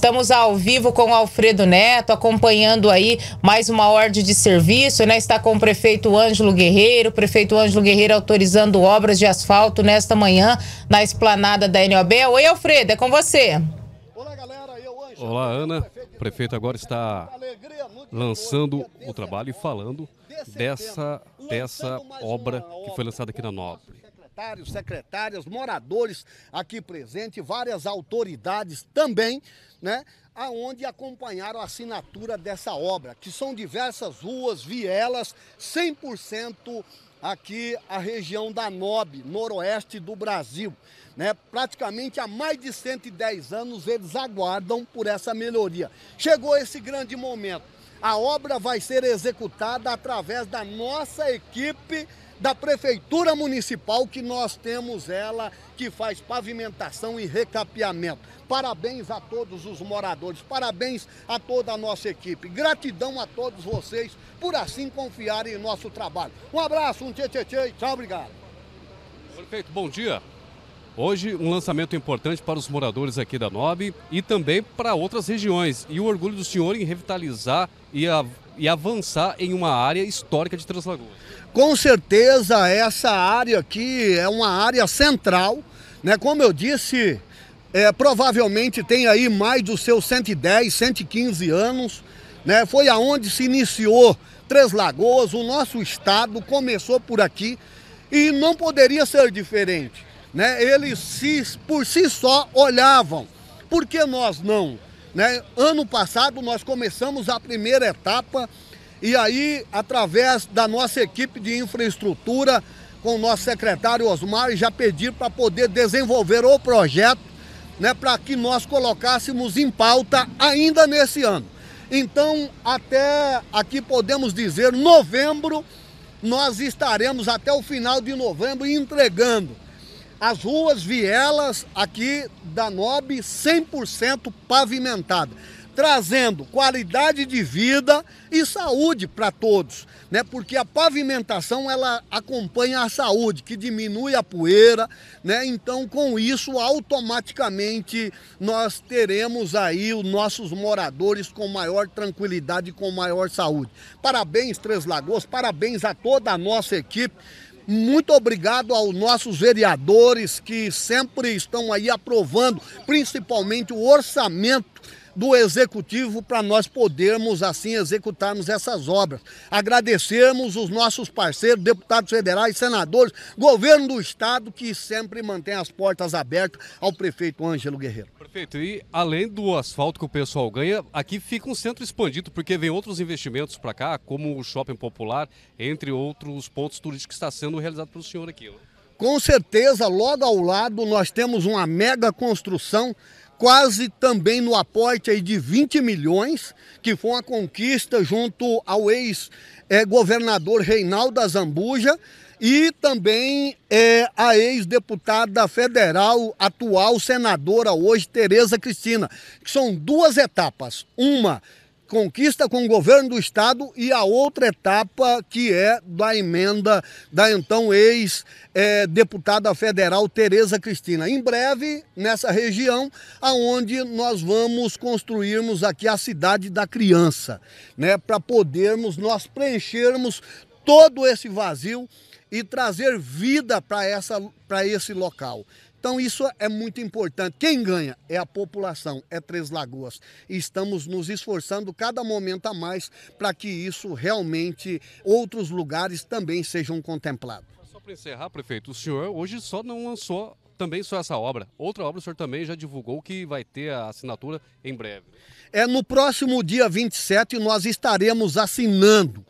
Estamos ao vivo com o Alfredo Neto, acompanhando aí mais uma ordem de serviço, né? Está com o prefeito Ângelo Guerreiro, o prefeito Ângelo Guerreiro autorizando obras de asfalto nesta manhã na esplanada da NOB. Oi, Alfredo, é com você. Olá, galera, eu, Ângelo. Olá, Ana. O prefeito agora está lançando o trabalho e falando dessa, dessa obra que foi lançada aqui na Nobre secretários, secretárias, moradores aqui presentes, várias autoridades também, né? Aonde acompanharam a assinatura dessa obra, que são diversas ruas, vielas, 100% aqui a região da Nob, noroeste do Brasil. Né? Praticamente há mais de 110 anos eles aguardam por essa melhoria. Chegou esse grande momento. A obra vai ser executada através da nossa equipe da Prefeitura Municipal, que nós temos ela que faz pavimentação e recapeamento. Parabéns a todos os moradores, parabéns a toda a nossa equipe. Gratidão a todos vocês por assim confiarem em nosso trabalho. Um abraço, um tchê tchê, tchê e tchau, obrigado. Prefeito, bom dia. Hoje, um lançamento importante para os moradores aqui da Nobe e também para outras regiões. E o orgulho do senhor em revitalizar e a e avançar em uma área histórica de Três Lagoas. Com certeza, essa área aqui é uma área central, né? Como eu disse, é, provavelmente tem aí mais dos seus 110, 115 anos, né? Foi aonde se iniciou Três Lagoas, o nosso estado começou por aqui e não poderia ser diferente, né? Eles se, por si só olhavam, por que nós não? Né? Ano passado nós começamos a primeira etapa e aí, através da nossa equipe de infraestrutura, com o nosso secretário Osmar, já pediram para poder desenvolver o projeto né, para que nós colocássemos em pauta ainda nesse ano. Então, até aqui podemos dizer, novembro, nós estaremos até o final de novembro entregando as ruas, vielas aqui da Nobe 100% pavimentada, trazendo qualidade de vida e saúde para todos, né? Porque a pavimentação ela acompanha a saúde, que diminui a poeira, né? Então, com isso, automaticamente nós teremos aí os nossos moradores com maior tranquilidade, com maior saúde. Parabéns Três Lagoas, parabéns a toda a nossa equipe muito obrigado aos nossos vereadores que sempre estão aí aprovando, principalmente o orçamento do executivo para nós podermos assim executarmos essas obras. agradecemos os nossos parceiros, deputados federais, senadores, governo do estado que sempre mantém as portas abertas ao prefeito Ângelo Guerreiro. Perfeito. E além do asfalto que o pessoal ganha, aqui fica um centro expandido, porque vem outros investimentos para cá, como o shopping popular, entre outros pontos turísticos que está sendo realizado pelo senhor aqui. Né? Com certeza, logo ao lado nós temos uma mega construção, quase também no aporte aí de 20 milhões, que foi uma conquista junto ao ex-governador eh, Reinaldo Azambuja. E também é, a ex-deputada federal, atual senadora hoje, Tereza Cristina, que são duas etapas. Uma conquista com o governo do estado e a outra etapa que é da emenda da então ex-deputada é, federal Tereza Cristina. Em breve, nessa região, aonde nós vamos construirmos aqui a cidade da criança, né, para podermos nós preenchermos todo esse vazio e trazer vida para esse local. Então isso é muito importante. Quem ganha é a população, é Três Lagoas. E estamos nos esforçando cada momento a mais para que isso realmente outros lugares também sejam contemplados. Só para encerrar, prefeito, o senhor hoje só não lançou também só essa obra. Outra obra o senhor também já divulgou que vai ter a assinatura em breve. É no próximo dia 27 nós estaremos assinando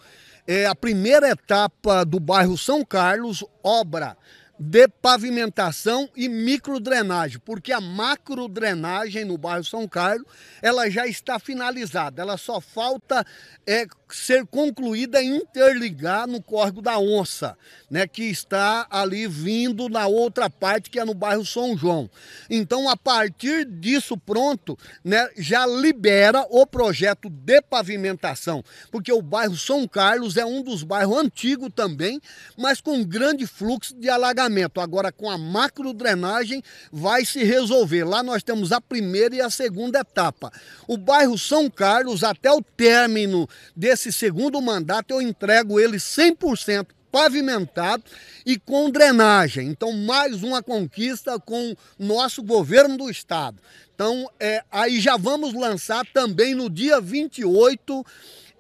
é, a primeira etapa do bairro São Carlos, obra de pavimentação e microdrenagem, porque a macrodrenagem no bairro São Carlos, ela já está finalizada, ela só falta é, ser concluída e interligar no Córrego da Onça, né, que está ali vindo na outra parte, que é no bairro São João. Então, a partir disso pronto, né, já libera o projeto de pavimentação, porque o bairro São Carlos é um dos bairros antigos também, mas com grande fluxo de alagamento. Agora, com a macro drenagem, vai se resolver. Lá nós temos a primeira e a segunda etapa. O bairro São Carlos, até o término desse esse segundo mandato eu entrego ele 100% pavimentado e com drenagem. Então, mais uma conquista com nosso governo do estado. Então, é, aí já vamos lançar também no dia 28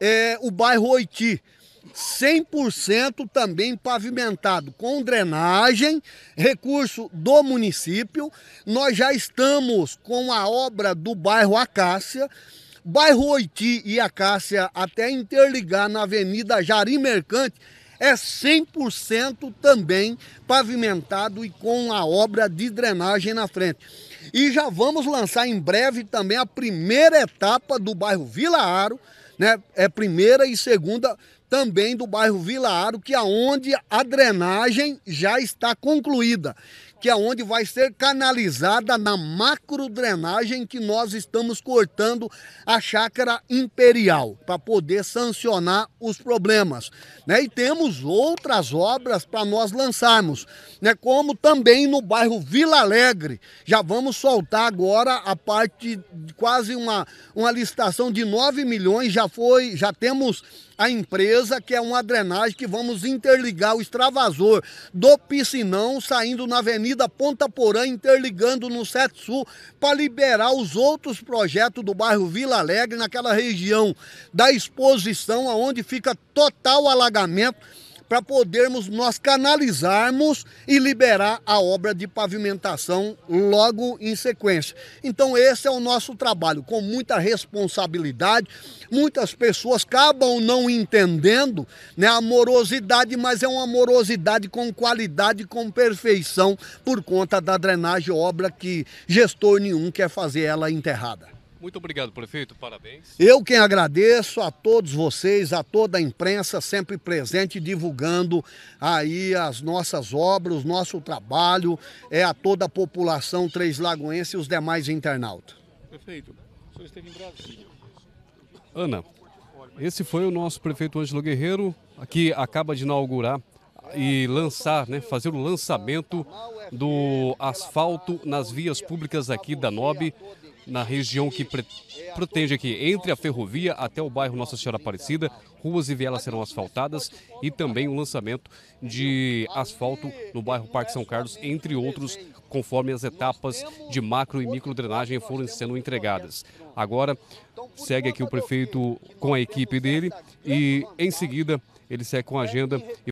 é, o bairro Oiti. 100% também pavimentado, com drenagem, recurso do município. Nós já estamos com a obra do bairro Acácia, bairro Oiti e Acácia até interligar na Avenida Jari Mercante é 100% também pavimentado e com a obra de drenagem na frente. E já vamos lançar em breve também a primeira etapa do bairro Vila Aro, né? É primeira e segunda também do bairro Vila Aro, que é onde a drenagem já está concluída que é onde vai ser canalizada na macrodrenagem que nós estamos cortando a chácara imperial, para poder sancionar os problemas. Né? E temos outras obras para nós lançarmos, né? como também no bairro Vila Alegre. Já vamos soltar agora a parte de quase uma, uma licitação de 9 milhões, já foi, já temos a empresa, que é uma drenagem que vamos interligar o extravasor do piscinão saindo na Avenida Avenida Ponta Porã, interligando no Sete Sul, para liberar os outros projetos do bairro Vila Alegre, naquela região da exposição, onde fica total alagamento para podermos nós canalizarmos e liberar a obra de pavimentação logo em sequência. Então esse é o nosso trabalho, com muita responsabilidade. Muitas pessoas acabam não entendendo né, a morosidade, mas é uma morosidade com qualidade, com perfeição, por conta da drenagem obra que gestor nenhum quer fazer ela enterrada. Muito obrigado, prefeito. Parabéns. Eu quem agradeço a todos vocês, a toda a imprensa sempre presente divulgando aí as nossas obras, o nosso trabalho, é a toda a população Três Lagoense e os demais internautas. Prefeito, o senhor esteve em Brasília. Ana, esse foi o nosso prefeito Ângelo Guerreiro, que acaba de inaugurar e lançar, né, fazer o lançamento do asfalto nas vias públicas aqui da Nobe na região que protege aqui, entre a ferrovia até o bairro Nossa Senhora Aparecida, ruas e vielas serão asfaltadas e também o lançamento de asfalto no bairro Parque São Carlos, entre outros, conforme as etapas de macro e micro drenagem forem sendo entregadas. Agora segue aqui o prefeito com a equipe dele e em seguida ele segue com a agenda